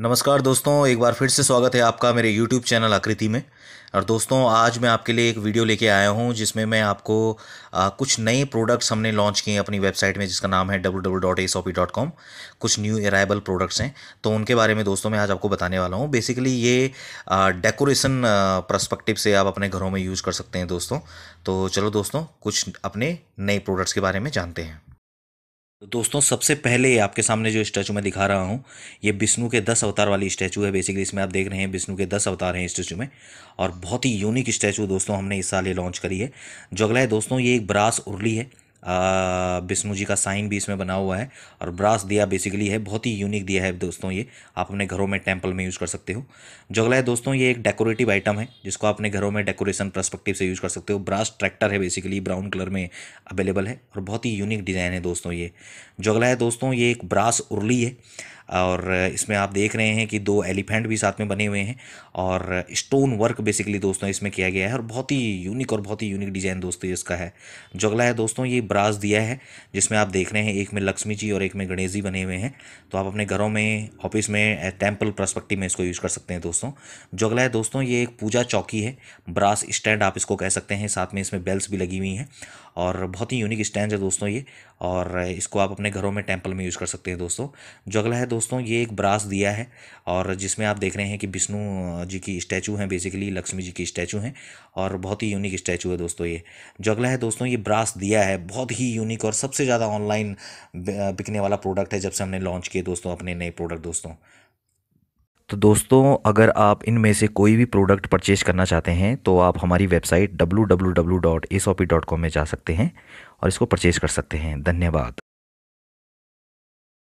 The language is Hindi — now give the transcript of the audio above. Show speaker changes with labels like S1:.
S1: नमस्कार दोस्तों एक बार फिर से स्वागत है आपका मेरे YouTube चैनल आकृति में और दोस्तों आज मैं आपके लिए एक वीडियो लेके आया हूँ जिसमें मैं आपको आ, कुछ नए प्रोडक्ट्स हमने लॉन्च किए हैं अपनी वेबसाइट में जिसका नाम है कॉम कुछ न्यू अराइवल प्रोडक्ट्स हैं तो उनके बारे में दोस्तों मैं आज आपको बताने वाला हूँ बेसिकली ये डेकोरेशन प्रस्पेक्टिव से आप अपने घरों में यूज़ कर सकते हैं दोस्तों तो चलो दोस्तों कुछ अपने नए प्रोडक्ट्स के बारे में जानते हैं तो दोस्तों सबसे पहले आपके सामने जो स्टैचू मैं दिखा रहा हूँ ये विष्णु के दस अवतार वाली स्टैचू है बेसिकली इसमें आप देख रहे हैं विष्णु के दस अवतार हैं स्टैचू में और बहुत ही यूनिक स्टैचू दोस्तों हमने इस साल ये लॉन्च करी है जो अगला है दोस्तों ये एक ब्रास उर्ली है विष्णु जी का साइन भी इसमें बना हुआ है और ब्रास दिया बेसिकली है बहुत ही यूनिक दिया है दोस्तों ये आप अपने घरों में टेम्पल में यूज़ कर सकते हो जो अगला है दोस्तों ये एक डेकोरेटिव आइटम है जिसको आप अपने घरों में डेकोरेशन प्रस्पेक्टिव से यूज़ कर सकते हो ब्रास ट्रैक्टर है बेसिकली ब्राउन कलर में अवेलेबल है और बहुत ही यूनिक डिज़ाइन है दोस्तों ये जो अगला है दोस्तों ये एक ब्रास उर्ली है और इसमें आप देख रहे हैं कि दो एलिफेंट भी साथ में बने हुए हैं और स्टोन वर्क बेसिकली दोस्तों इसमें किया गया है और बहुत ही यूनिक और बहुत ही यूनिक डिज़ाइन दोस्तों इसका है जो अगला है दोस्तों ये ब्रास दिया है जिसमें आप देख रहे हैं एक में लक्ष्मी जी और एक में गणेश जी बने हुए हैं तो आप अपने घरों में ऑफिस में टेम्पल प्रस्पेक्टिव में इसको यूज़ कर सकते हैं दोस्तों जो अगला है दोस्तों ये एक पूजा चौकी है ब्रास स्टैंड आप इसको कह सकते हैं साथ में इसमें बेल्स भी लगी हुई हैं और बहुत ही यूनिक स्टैंड है दोस्तों ये और इसको आप अपने घरों में टेम्पल में यूज़ कर सकते हैं दोस्तों जो अगला है दोस्तों ये एक ब्रास दिया है और जिसमें आप देख रहे हैं कि विष्णु जी की स्टैचू हैं बेसिकली लक्ष्मी जी की स्टैचू हैं और बहुत ही यूनिक स्टैचू है दोस्तों ये जो अगला है दोस्तों ये ब्रास दिया है बहुत ही यूनिक और सबसे ज़्यादा ऑनलाइन बिकने वाला प्रोडक्ट है जब से हमने लॉन्च किए दोस्तों अपने नए प्रोडक्ट दोस्तों तो दोस्तों अगर आप इनमें से कोई भी प्रोडक्ट परचेज करना चाहते हैं तो आप हमारी वेबसाइट डब्ल्यू में जा सकते हैं और इसको परचेज कर सकते हैं धन्यवाद